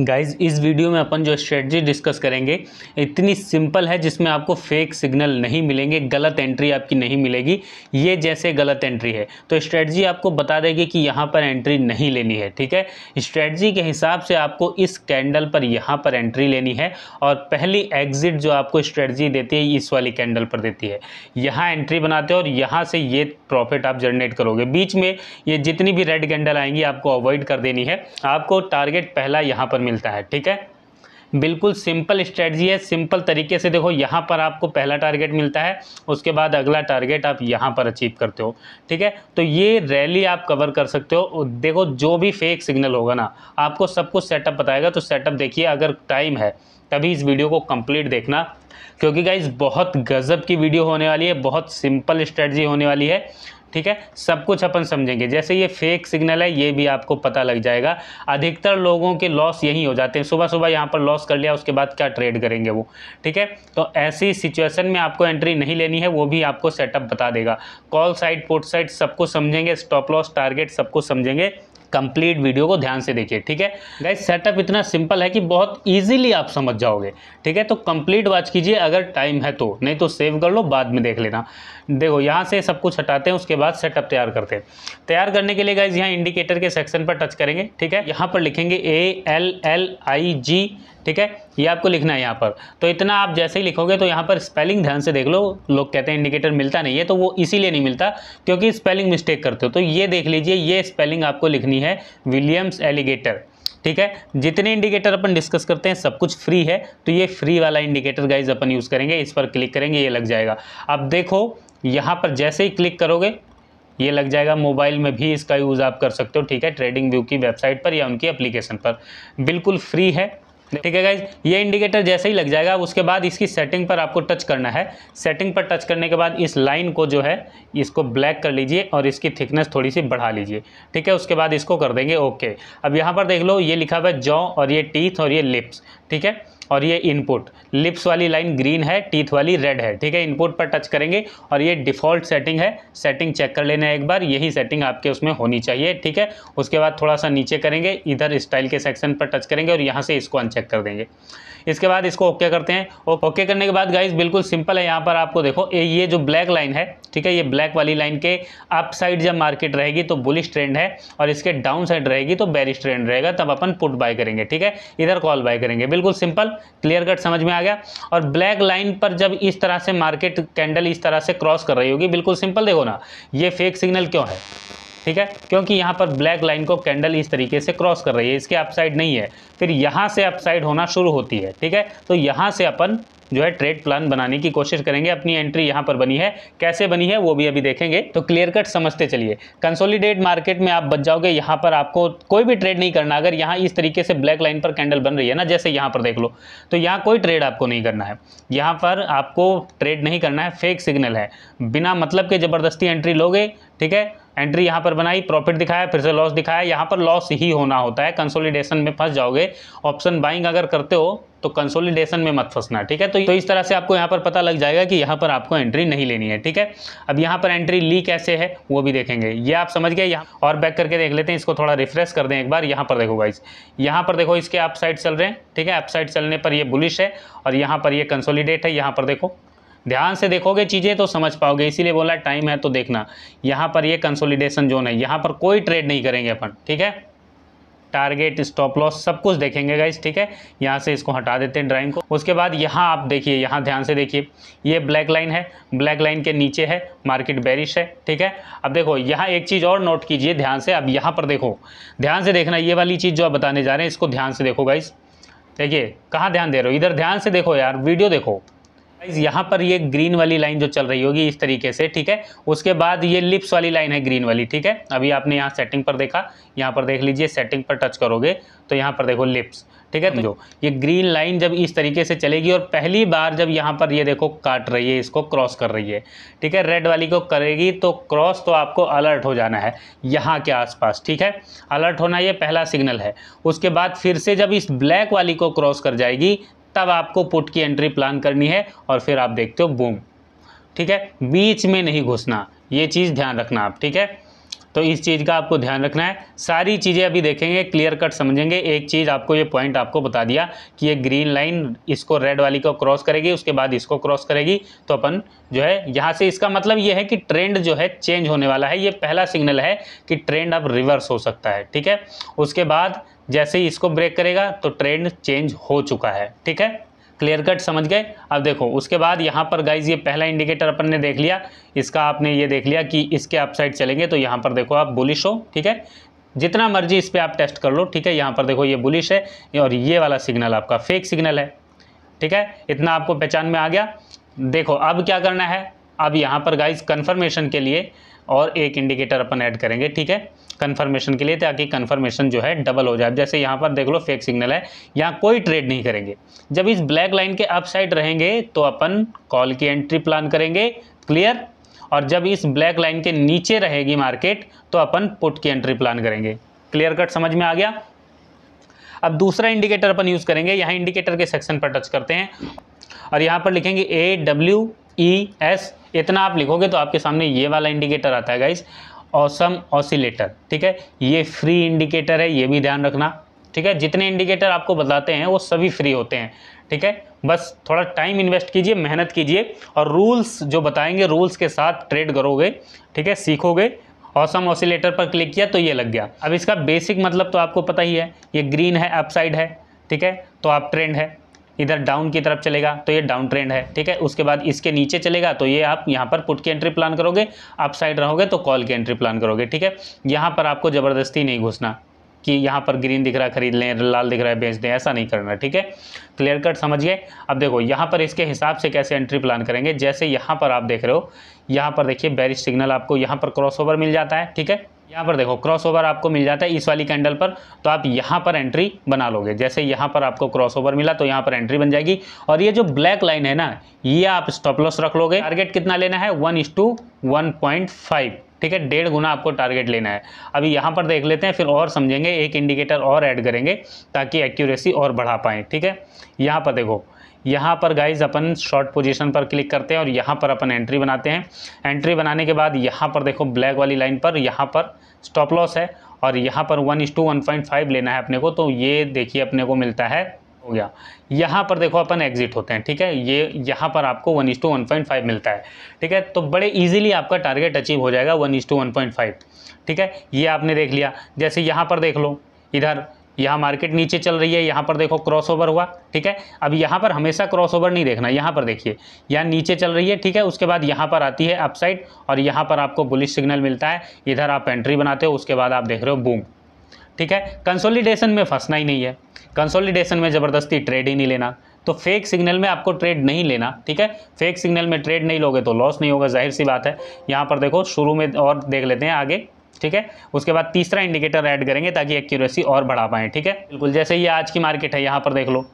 guys इस video में अपन जो स्ट्रेटजी डिस्कस करेंगे इतनी सिंपल है जिसमें आपको फेक सिग्नल नहीं मिलेंगे गलत एंट्री आपकी नहीं मिलेगी ये जैसे गलत एंट्री है तो स्ट्रेटजी आपको बता देगी कि यहाँ पर एंट्री नहीं लेनी है ठीक है स्ट्रेटजी के हिसाब से आपको इस कैंडल पर यहाँ पर एंट्री लेनी है और पहली एग्जिट जो आपको स्ट्रेटजी देती है इस वाली कैंडल पर देती है यहाँ एंट्री बनाते हो और यहाँ से ये प्रॉफिट आप जनरेट करोगे बीच में ये जितनी भी रेड कैंडल आएंगी आपको अवॉइड कर देनी है आपको टारगेट पहला यहाँ पर मिलता है ठीक है बिल्कुल सिंपल स्ट्रेटजी है सिंपल तरीके से देखो यहाँ पर आपको पहला टारगेट मिलता है उसके बाद अगला टारगेट आप यहाँ पर अचीव करते हो ठीक है तो ये रैली आप कवर कर सकते हो देखो जो भी फेक सिग्नल होगा ना आपको सब कुछ सेटअप बताएगा तो सेटअप देखिए अगर टाइम है तभी इस वीडियो को कंप्लीट देखना क्योंकि गाइज बहुत गज़ब की वीडियो होने वाली है बहुत सिंपल स्ट्रेटजी होने वाली है ठीक है सब कुछ अपन समझेंगे जैसे ये फेक सिग्नल है ये भी आपको पता लग जाएगा अधिकतर लोगों के लॉस यही हो जाते हैं सुबह सुबह यहाँ पर लॉस कर लिया उसके बाद क्या ट्रेड करेंगे वो ठीक है तो ऐसी सिचुएशन में आपको एंट्री नहीं लेनी है वो भी आपको सेटअप बता देगा कॉल साइड पोर्ट साइड सबको समझेंगे स्टॉप लॉस टारगेट सबको समझेंगे कंप्लीट वीडियो को ध्यान से देखिए ठीक है गाइस सेटअप इतना सिंपल है कि बहुत ईजिली आप समझ जाओगे ठीक है तो कंप्लीट वॉच कीजिए अगर टाइम है तो नहीं तो सेव कर लो बाद में देख लेना देखो यहाँ से सब कुछ हटाते हैं उसके बाद सेटअप तैयार करते हैं तैयार करने के लिए गाइज यहाँ इंडिकेटर के सेक्शन पर टच करेंगे ठीक है यहाँ पर लिखेंगे ए एल एल आई जी ठीक है ये आपको लिखना है यहाँ पर तो इतना आप जैसे ही लिखोगे तो यहाँ पर स्पेलिंग ध्यान से देख लो लोग कहते हैं इंडिकेटर मिलता नहीं है तो वो इसीलिए नहीं मिलता क्योंकि स्पेलिंग मिस्टेक करते हो तो ये देख लीजिए ये स्पेलिंग आपको लिखनी है है विलियम्स एलिगेटर ठीक है जितने इंडिकेटर अपन डिस्कस करते हैं सब कुछ फ्री है तो ये फ्री वाला इंडिकेटर गाइज अपन यूज़ करेंगे इस पर क्लिक करेंगे ये लग जाएगा अब देखो यहाँ पर जैसे ही क्लिक करोगे ये लग जाएगा मोबाइल में भी इसका यूज़ आप कर सकते हो ठीक है ट्रेडिंग व्यू की वेबसाइट पर या उनकी एप्लीकेशन पर बिल्कुल फ्री है ठीक है गाइज ये इंडिकेटर जैसे ही लग जाएगा उसके बाद इसकी सेटिंग पर आपको टच करना है सेटिंग पर टच करने के बाद इस लाइन को जो है इसको ब्लैक कर लीजिए और इसकी थिकनेस थोड़ी सी बढ़ा लीजिए ठीक है उसके बाद इसको कर देंगे ओके अब यहाँ पर देख लो ये लिखा हुआ है जॉ और ये टीथ और ये लिप्स ठीक है और ये इनपुट लिप्स वाली लाइन ग्रीन है टीथ वाली रेड है ठीक है इनपुट पर टच करेंगे और ये डिफ़ॉल्ट सेटिंग है सेटिंग चेक कर लेना है एक बार यही सेटिंग आपके उसमें होनी चाहिए ठीक है उसके बाद थोड़ा सा नीचे करेंगे इधर स्टाइल के सेक्शन पर टच करेंगे और यहाँ से इसको अनचेक कर देंगे इसके बाद इसको ओके करते हैं ओके करने के बाद गाइज बिल्कुल सिंपल है यहाँ पर आपको देखो ये जो ब्लैक लाइन है ठीक है ये ब्लैक वाली लाइन के अप साइड जब मार्केट रहेगी तो बुलिश ट्रेंड है और इसके डाउन साइड रहेगी तो बैरिश ट्रेंड रहेगा तब अपन पुट बाय करेंगे ठीक है इधर कॉल बाय करेंगे बिल्कुल सिंपल क्लियर कट समझ में आ गया और ब्लैक लाइन पर जब इस तरह से मार्केट कैंडल इस तरह से क्रॉस कर रही होगी बिल्कुल सिंपल देखो ना ये फेक सिग्नल क्यों है ठीक है क्योंकि यहाँ पर ब्लैक लाइन को कैंडल इस तरीके से क्रॉस कर रही है इसके अपसाइड नहीं है फिर यहाँ से अपसाइड होना शुरू होती है ठीक है तो यहाँ से अपन जो है ट्रेड प्लान बनाने की कोशिश करेंगे अपनी एंट्री यहाँ पर बनी है कैसे बनी है वो भी अभी देखेंगे तो क्लियर कट समझते चलिए कंसोलिडेट मार्केट में आप बच जाओगे यहाँ पर आपको कोई भी ट्रेड नहीं करना अगर यहाँ इस तरीके से ब्लैक लाइन पर कैंडल बन रही है ना जैसे यहाँ पर देख लो तो यहाँ कोई ट्रेड आपको नहीं करना है यहाँ पर आपको ट्रेड नहीं करना है फेक सिग्नल है बिना मतलब के ज़बरदस्ती एंट्री लोगे ठीक है एंट्री यहाँ पर बनाई प्रॉफिट दिखाया फिर से लॉस दिखाया यहाँ पर लॉस ही होना होता है कंसोलिडेशन में फंस जाओगे ऑप्शन बाइंग अगर करते हो तो कंसोलिडेशन में मत फंसना ठीक है तो, तो इस तरह से आपको यहाँ पर पता लग जाएगा कि यहाँ पर आपको एंट्री नहीं लेनी है ठीक है अब यहाँ पर एंट्री ली कैसे है वो भी देखेंगे ये आप समझ गए यहाँ और बैक करके देख लेते हैं इसको थोड़ा रिफ्रेश कर दें एक बार यहाँ पर देखो गाइज यहाँ पर देखो इसके आप साइड चल रहे हैं ठीक है आप चलने पर ये बुलिश है और यहाँ पर ये कंसोलिडेट है यहाँ पर देखो ध्यान से देखोगे चीज़ें तो समझ पाओगे इसीलिए बोला टाइम है तो देखना यहाँ पर ये कंसोलिडेशन जोन है यहाँ पर कोई ट्रेड नहीं करेंगे अपन ठीक है टारगेट स्टॉप लॉस सब कुछ देखेंगे गाइस ठीक है यहाँ से इसको हटा देते हैं ड्राइंग को उसके बाद यहाँ आप देखिए यहाँ ध्यान से देखिए ये ब्लैक लाइन है ब्लैक लाइन के नीचे है मार्केट बैरिश है ठीक है अब देखो यहाँ एक चीज़ और नोट कीजिए ध्यान से अब यहाँ पर देखो ध्यान से देखना ये वाली चीज़ जो आप बताने जा रहे हैं इसको ध्यान से देखो गाइस देखिए कहाँ ध्यान दे रहे हो इधर ध्यान से देखो यार वीडियो देखो यहाँ पर ये ग्रीन वाली लाइन जो चल रही होगी इस तरीके से ठीक है उसके बाद ये लिप्स वाली लाइन है ग्रीन वाली ठीक है अभी आपने यहाँ सेटिंग पर देखा यहाँ पर देख लीजिए सेटिंग पर टच करोगे तो यहाँ पर देखो लिप्स ठीक है तो जो ये ग्रीन लाइन जब इस तरीके से चलेगी और पहली बार जब यहाँ पर ये देखो काट रही है इसको क्रॉस कर रही है ठीक है रेड वाली को करेगी तो क्रॉस तो आपको अलर्ट हो जाना है यहाँ के आसपास ठीक है अलर्ट होना ये पहला सिग्नल है उसके बाद फिर से जब इस ब्लैक वाली को क्रॉस कर जाएगी तब आपको पुट की एंट्री प्लान करनी है और फिर आप देखते हो बूम ठीक है बीच में नहीं घुसना ये चीज़ ध्यान रखना आप ठीक है तो इस चीज़ का आपको ध्यान रखना है सारी चीज़ें अभी देखेंगे क्लियर कट समझेंगे एक चीज़ आपको ये पॉइंट आपको बता दिया कि ये ग्रीन लाइन इसको रेड वाली को क्रॉस करेगी उसके बाद इसको क्रॉस करेगी तो अपन जो है यहाँ से इसका मतलब ये है कि ट्रेंड जो है चेंज होने वाला है ये पहला सिग्नल है कि ट्रेंड अब रिवर्स हो सकता है ठीक है उसके बाद जैसे ही इसको ब्रेक करेगा तो ट्रेंड चेंज हो चुका है ठीक है क्लियर कट समझ गए अब देखो उसके बाद यहाँ पर गाइज ये पहला इंडिकेटर अपन ने देख लिया इसका आपने ये देख लिया कि इसके अपसाइड चलेंगे तो यहाँ पर देखो आप बुलिश हो ठीक है जितना मर्जी इस पर आप टेस्ट कर लो ठीक है यहाँ पर देखो ये बुलिश है और ये वाला सिग्नल आपका फेक सिग्नल है ठीक है इतना आपको पहचान में आ गया देखो अब क्या करना है अब यहाँ पर गाइस कन्फर्मेशन के लिए और एक इंडिकेटर अपन ऐड करेंगे ठीक है कन्फर्मेशन के लिए ताकि कन्फर्मेशन जो है डबल हो जाए जैसे यहाँ पर देख लो फेक सिग्नल है यहाँ कोई ट्रेड नहीं करेंगे जब इस ब्लैक लाइन के अप साइड रहेंगे तो अपन कॉल की एंट्री प्लान करेंगे क्लियर और जब इस ब्लैक लाइन के नीचे रहेगी मार्केट तो अपन पुट की एंट्री प्लान करेंगे क्लियर कट समझ में आ गया अब दूसरा इंडिकेटर अपन यूज़ करेंगे यहाँ इंडिकेटर के सेक्शन पर टच करते हैं और यहाँ पर लिखेंगे A W E e, S इतना आप लिखोगे तो आपके सामने ये वाला इंडिकेटर आता है गाइस ऑसम ऑसिलेटर ठीक है ये फ्री इंडिकेटर है ये भी ध्यान रखना ठीक है जितने इंडिकेटर आपको बताते हैं वो सभी फ्री होते हैं ठीक है बस थोड़ा टाइम इन्वेस्ट कीजिए मेहनत कीजिए और रूल्स जो बताएंगे रूल्स के साथ ट्रेड करोगे ठीक है सीखोगे ऑसम ऑसिलेटर पर क्लिक किया तो ये लग गया अब इसका बेसिक मतलब तो आपको पता ही है ये ग्रीन है अपसाइड है ठीक है तो आप ट्रेंड है इधर डाउन की तरफ चलेगा तो ये डाउन ट्रेंड है ठीक है उसके बाद इसके नीचे चलेगा तो ये आप यहाँ पर पुट की एंट्री प्लान करोगे अप साइड रहोगे तो कॉल की एंट्री प्लान करोगे ठीक है यहाँ पर आपको ज़बरदस्ती नहीं घुसना कि यहाँ पर ग्रीन दिख रहा है खरीद लें लाल दिख रहा है बेच दें ऐसा नहीं करना ठीक है क्लियर कट समझिए अब देखो यहाँ पर इसके हिसाब से कैसे एंट्री प्लान करेंगे जैसे यहाँ पर आप देख रहे हो यहाँ पर देखिए बैरिश सिग्नल आपको यहाँ पर क्रॉसओवर मिल जाता है ठीक है यहाँ पर देखो क्रॉसओवर आपको मिल जाता है इस वाली कैंडल पर तो आप यहाँ पर एंट्री बना लोगे जैसे यहाँ पर आपको क्रॉसओवर मिला तो यहाँ पर एंट्री बन जाएगी और ये जो ब्लैक लाइन है ना ये आप स्टॉप लॉस रख लोगे टारगेट कितना लेना है वन इस टू वन पॉइंट फाइव ठीक है डेढ़ गुना आपको टारगेट लेना है अभी यहाँ पर देख लेते हैं फिर और समझेंगे एक इंडिकेटर और ऐड करेंगे ताकि एक्यूरेसी और बढ़ा पाएँ ठीक है यहाँ पर देखो यहाँ पर गाइज अपन शॉर्ट पोजीशन पर क्लिक करते हैं और यहाँ पर अपन एंट्री बनाते हैं एंट्री बनाने के बाद यहाँ पर देखो ब्लैक वाली लाइन पर यहाँ पर स्टॉप लॉस है और यहाँ पर one is to one point five लेना है अपने को तो ये देखिए अपने को मिलता है हो गया यहाँ पर देखो अपन एग्जिट होते हैं ठीक है ये यहाँ पर आपको one is to one point five मिलता है ठीक है तो बड़े इजीली आपका टारगेट अचीव हो जाएगा one is to one point five ठीक है ये आपने देख लिया जैसे यहाँ पर देख लो इधर यहाँ मार्केट नीचे चल रही है यहाँ पर देखो क्रॉसओवर हुआ ठीक है अब यहाँ पर हमेशा क्रॉसओवर नहीं देखना यहाँ पर देखिए यहाँ नीचे चल रही है ठीक है उसके बाद यहाँ पर आती है अपसाइड और यहाँ पर आपको बुलिश सिग्नल मिलता है इधर आप एंट्री बनाते हो उसके बाद आप देख रहे हो बूम ठीक है कंसोलिडेशन में फंसना ही नहीं है कंसोलिडेशन में ज़बरदस्ती ट्रेड ही नहीं लेना तो फेक सिग्नल में आपको ट्रेड नहीं लेना ठीक है फेक सिग्नल में ट्रेड नहीं लोगे तो लॉस नहीं होगा जाहिर सी बात है यहाँ पर देखो शुरू में और देख लेते हैं आगे ठीक है उसके बाद तीसरा इंडिकेटर ऐड करेंगे ताकि एक्यूरेसी और बढ़ा पाएँ ठीक है बिल्कुल जैसे ये आज की मार्केट है यहाँ पर देख लो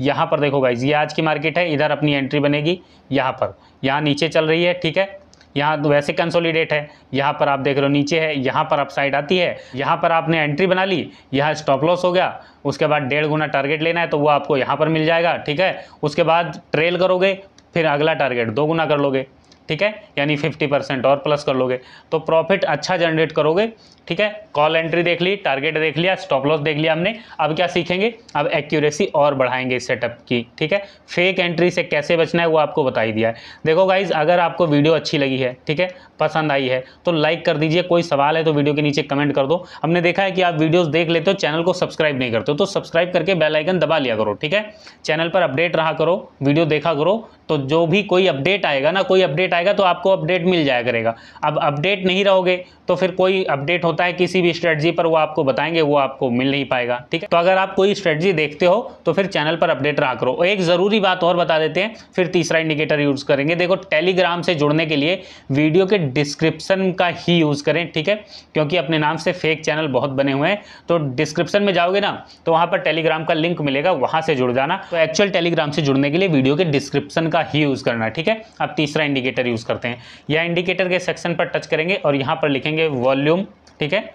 यहाँ पर देखो गाइज ये आज की मार्केट है इधर अपनी एंट्री बनेगी यहाँ पर यहाँ नीचे चल रही है ठीक है यहाँ वैसे कंसोलिडेट है यहाँ पर आप देख रहे हो नीचे है यहाँ पर अपसाइड आती है यहाँ पर आपने एंट्री बना ली यहाँ स्टॉप लॉस हो गया उसके बाद डेढ़ गुना टारगेट लेना है तो वो आपको यहाँ पर मिल जाएगा ठीक है उसके बाद ट्रेल करोगे फिर अगला टारगेट दो गुना कर लोगे ठीक है यानी 50 परसेंट और प्लस कर लोगे तो प्रॉफिट अच्छा जनरेट करोगे ठीक है कॉल एंट्री देख ली टारगेट देख लिया स्टॉप लॉस देख लिया हमने अब क्या सीखेंगे अब एक्यूरेसी और बढ़ाएंगे इस सेटअप की ठीक है फेक एंट्री से कैसे बचना है वो आपको बता ही दिया है देखो गाइज अगर आपको वीडियो अच्छी लगी है ठीक है पसंद आई है तो लाइक कर दीजिए कोई सवाल है तो वीडियो के नीचे कमेंट कर दो हमने देखा है कि आप वीडियोस देख लेते हो चैनल को सब्सक्राइब नहीं करते हो तो सब्सक्राइब करके बेल आइकन दबा लिया करो ठीक है चैनल पर अपडेट रहा करो वीडियो देखा करो तो जो भी कोई अपडेट आएगा ना कोई अपडेट आएगा तो आपको अपडेट मिल जाया करेगा अब अपडेट नहीं रहोगे तो फिर कोई अपडेट होता है किसी भी स्ट्रेटजी पर वो आपको बताएंगे वो आपको मिल नहीं पाएगा ठीक है तो अगर आप कोई स्ट्रेटजी देखते हो तो फिर चैनल पर अपडेट रहा करो एक ज़रूरी बात और बता देते हैं फिर तीसरा इंडिकेटर यूज़ करेंगे देखो टेलीग्राम से जुड़ने के लिए वीडियो के डिस्क्रिप्शन का ही यूज़ करें ठीक है क्योंकि अपने नाम से फेक चैनल बहुत बने हुए हैं तो डिस्क्रिप्शन में जाओगे ना तो वहाँ पर टेलीग्राम का लिंक मिलेगा वहाँ से जुड़ जाना तो एक्चुअल टेलीग्राम से जुड़ने के लिए वीडियो के डिस्क्रिप्शन का ही यूज़ करना ठीक है अब तीसरा इंडिकेटर यूज़ करते हैं या इंडिकेटर के सेक्शन पर टच करेंगे और यहाँ पर लिखेंगे वॉल्यूम ठीक है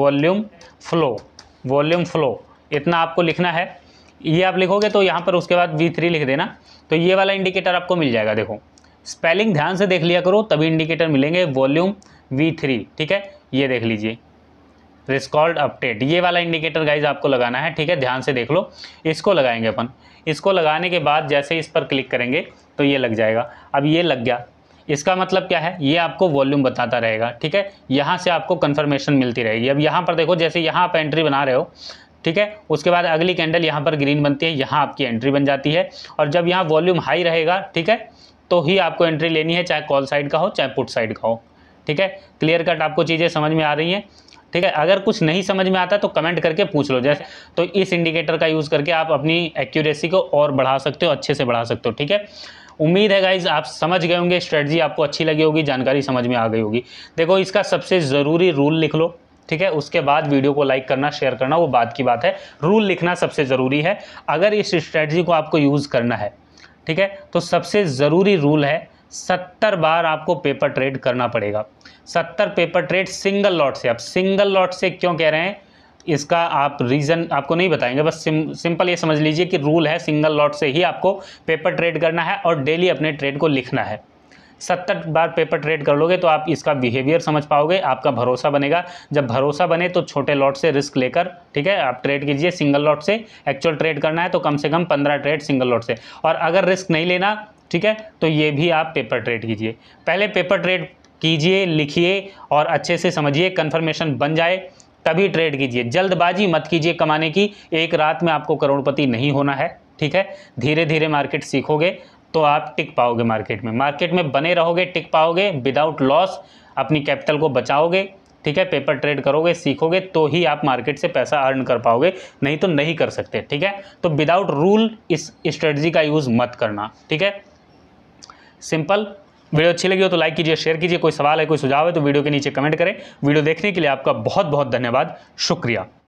वॉल्यूम फ्लो वॉल्यूम फ्लो इतना आपको लिखना है ये आप लिखोगे तो यहाँ पर उसके बाद वी थ्री लिख देना तो ये वाला इंडिकेटर आपको मिल जाएगा देखो स्पेलिंग ध्यान से देख लिया करो तभी इंडिकेटर मिलेंगे वॉल्यूम वी थ्री ठीक है ये देख लीजिए रिस्कॉल्ड अपडेट ये वाला इंडिकेटर गाइज आपको लगाना है ठीक है ध्यान से देख लो इसको लगाएंगे अपन इसको लगाने के बाद जैसे इस पर क्लिक करेंगे तो ये लग जाएगा अब ये लग गया इसका मतलब क्या है ये आपको वॉल्यूम बताता रहेगा ठीक है यहाँ से आपको कन्फर्मेशन मिलती रहेगी अब यहाँ पर देखो जैसे यहाँ आप एंट्री बना रहे हो ठीक है उसके बाद अगली कैंडल यहाँ पर ग्रीन बनती है यहाँ आपकी एंट्री बन जाती है और जब यहाँ वॉल्यूम हाई रहेगा ठीक है तो ही आपको एंट्री लेनी है चाहे कॉल साइड का हो चाहे पुट साइड का हो ठीक है क्लियर कट आपको चीज़ें समझ में आ रही हैं ठीक है अगर कुछ नहीं समझ में आता तो कमेंट करके पूछ लो जैसे तो इस इंडिकेटर का यूज़ करके आप अपनी एक्यूरेसी को और बढ़ा सकते हो अच्छे से बढ़ा सकते हो ठीक है उम्मीद है गाइज आप समझ गए होंगे स्ट्रेटजी आपको अच्छी लगी होगी जानकारी समझ में आ गई होगी देखो इसका सबसे ज़रूरी रूल लिख लो ठीक है उसके बाद वीडियो को लाइक करना शेयर करना वो बात की बात है रूल लिखना सबसे ज़रूरी है अगर इस स्ट्रेटजी को आपको यूज़ करना है ठीक है तो सबसे ज़रूरी रूल है सत्तर बार आपको पेपर ट्रेड करना पड़ेगा सत्तर पेपर ट्रेड सिंगल लॉट से आप सिंगल लॉट से क्यों कह रहे हैं इसका आप रीज़न आपको नहीं बताएंगे बस सिम, सिंपल ये समझ लीजिए कि रूल है सिंगल लॉट से ही आपको पेपर ट्रेड करना है और डेली अपने ट्रेड को लिखना है सत्तर बार पेपर ट्रेड कर लोगे तो आप इसका बिहेवियर समझ पाओगे आपका भरोसा बनेगा जब भरोसा बने तो छोटे लॉट से रिस्क लेकर ठीक है आप ट्रेड कीजिए सिंगल लॉट से एक्चुअल ट्रेड करना है तो कम से कम पंद्रह ट्रेड सिंगल लॉट से और अगर रिस्क नहीं लेना ठीक है तो ये भी आप पेपर ट्रेड कीजिए पहले पेपर ट्रेड कीजिए लिखिए और अच्छे से समझिए कन्फर्मेशन बन जाए तभी ट्रेड कीजिए जल्दबाजी मत कीजिए कमाने की एक रात में आपको करोड़पति नहीं होना है ठीक है धीरे धीरे मार्केट सीखोगे तो आप टिक पाओगे मार्केट में मार्केट में बने रहोगे टिक पाओगे विदाउट लॉस अपनी कैपिटल को बचाओगे ठीक है पेपर ट्रेड करोगे सीखोगे तो ही आप मार्केट से पैसा अर्न कर पाओगे नहीं तो नहीं कर सकते ठीक है तो विदाउट रूल इस स्ट्रेटजी का यूज़ मत करना ठीक है सिंपल वीडियो अच्छी लगी हो तो लाइक कीजिए शेयर कीजिए कोई सवाल है कोई सुझाव है तो वीडियो के नीचे कमेंट करें वीडियो देखने के लिए आपका बहुत बहुत धन्यवाद शुक्रिया